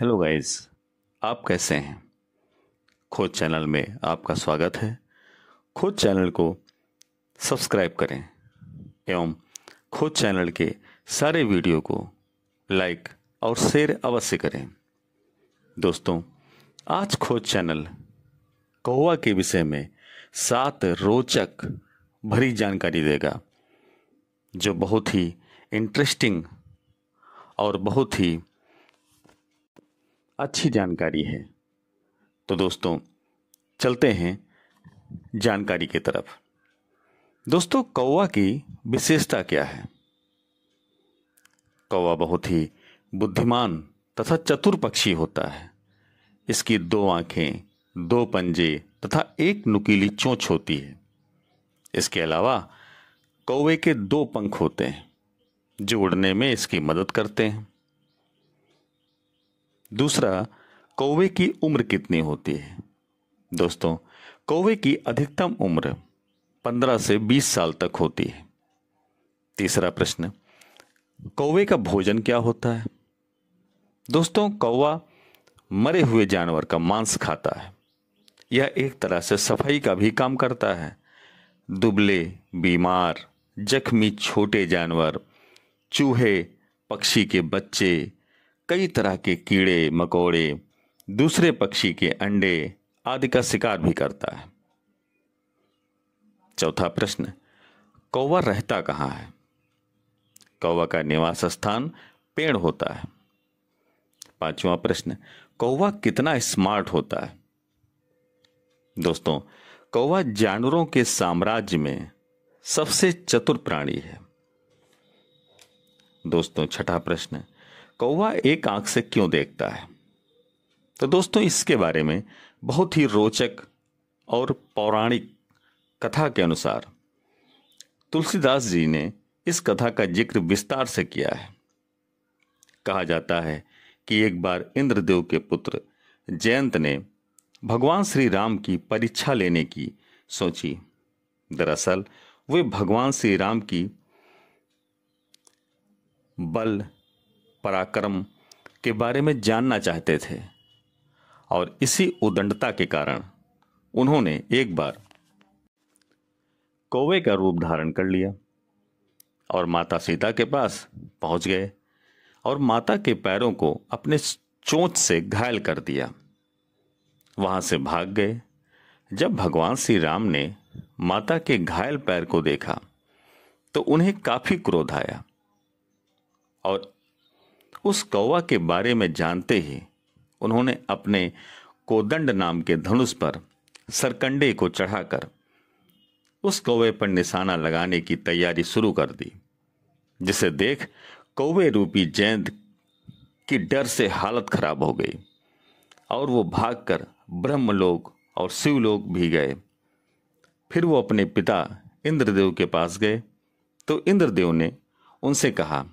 hello guys आप कैसे हैं खोज चैनल में आपका स्वागत है खोज चैनल को सब्सक्राइब करें एवं खोज चैनल के सारे वीडियो को लाइक और शेयर अवश्य करें दोस्तों आज खोज चैनल कौवा के विषय में सात रोचक भरी जानकारी देगा जो बहुत ही इंटरेस्टिंग और बहुत ही अच्छी जानकारी है तो दोस्तों चलते हैं जानकारी की तरफ दोस्तों कौवा की विशेषता क्या है कौवा बहुत ही बुद्धिमान तथा चतुर पक्षी होता है इसकी दो आंखें दो पंजे तथा एक नुकीली चोंच होती है इसके अलावा कौवे के दो पंख होते हैं जो उड़ने में इसकी मदद करते हैं दूसरा कौवे की उम्र कितनी होती है दोस्तों कौवे की अधिकतम उम्र 15 से 20 साल तक होती है तीसरा प्रश्न कौवे का भोजन क्या होता है दोस्तों कौवा मरे हुए जानवर का मांस खाता है यह एक तरह से सफाई का भी काम करता है दुबले बीमार जख्मी छोटे जानवर चूहे पक्षी के बच्चे कई तरह के कीड़े मकोड़े दूसरे पक्षी के अंडे आदि का शिकार भी करता है चौथा प्रश्न कौवा रहता कहाँ है कौवा का निवास स्थान पेड़ होता है पांचवा प्रश्न कौवा कितना स्मार्ट होता है दोस्तों कौवा जानवरों के साम्राज्य में सबसे चतुर प्राणी है दोस्तों छठा प्रश्न कौवा एक आंख से क्यों देखता है तो दोस्तों इसके बारे में बहुत ही रोचक और पौराणिक कथा के अनुसार तुलसीदास जी ने इस कथा का जिक्र विस्तार से किया है कहा जाता है कि एक बार इंद्रदेव के पुत्र जयंत ने भगवान श्री राम की परीक्षा लेने की सोची दरअसल वे भगवान श्री राम की बल पराक्रम के बारे में जानना चाहते थे और इसी उदंडता के कारण उन्होंने एक बार कौवे का रूप धारण कर लिया और माता सीता के पास पहुंच गए और माता के पैरों को अपने चोंच से घायल कर दिया वहां से भाग गए जब भगवान श्री राम ने माता के घायल पैर को देखा तो उन्हें काफी क्रोध आया और उस कौवा के बारे में जानते ही उन्होंने अपने कोदंड नाम के धनुष पर सरकंडे को चढ़ाकर उस कौवे पर निशाना लगाने की तैयारी शुरू कर दी जिसे देख कौवे रूपी जैंद की डर से हालत खराब हो गई और वो भागकर ब्रह्मलोक और शिवलोक भी गए फिर वो अपने पिता इंद्रदेव के पास गए तो इंद्रदेव ने उनसे कहा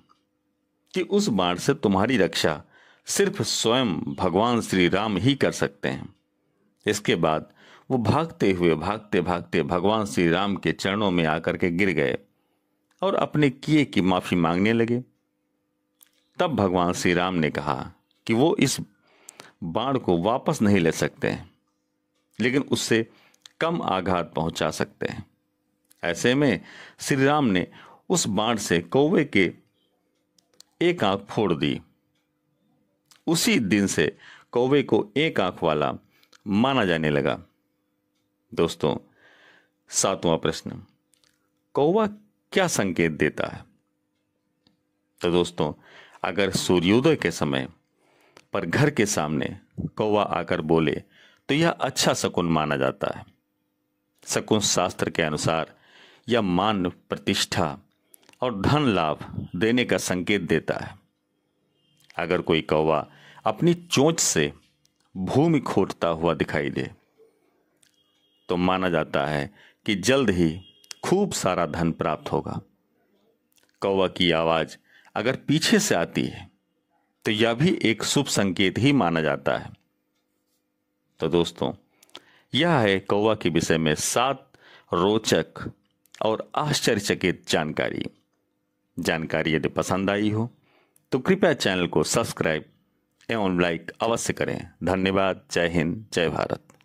कि उस बाण से तुम्हारी रक्षा सिर्फ स्वयं भगवान श्री राम ही कर सकते हैं इसके बाद वो भागते हुए भागते भागते भगवान श्री राम के चरणों में आकर के गिर गए और अपने किए की माफ़ी मांगने लगे तब भगवान श्री राम ने कहा कि वो इस बाण को वापस नहीं ले सकते हैं लेकिन उससे कम आघात पहुंचा सकते हैं ऐसे में श्री राम ने उस बाण से कौवे के एक आंख फोड़ दी उसी दिन से कौवे को एक आंख वाला माना जाने लगा दोस्तों सातवां प्रश्न कौवा क्या संकेत देता है तो दोस्तों अगर सूर्योदय के समय पर घर के सामने कौवा आकर बोले तो यह अच्छा शकुन माना जाता है शकुन शास्त्र के अनुसार यह मान प्रतिष्ठा और धन लाभ देने का संकेत देता है अगर कोई कौवा अपनी चोंच से भूमि खोदता हुआ दिखाई दे तो माना जाता है कि जल्द ही खूब सारा धन प्राप्त होगा कौवा की आवाज़ अगर पीछे से आती है तो यह भी एक शुभ संकेत ही माना जाता है तो दोस्तों यह है कौवा के विषय में सात रोचक और आश्चर्यचकित जानकारी जानकारी यदि पसंद आई हो तो कृपया चैनल को सब्सक्राइब एवं लाइक अवश्य करें धन्यवाद जय हिंद जय भारत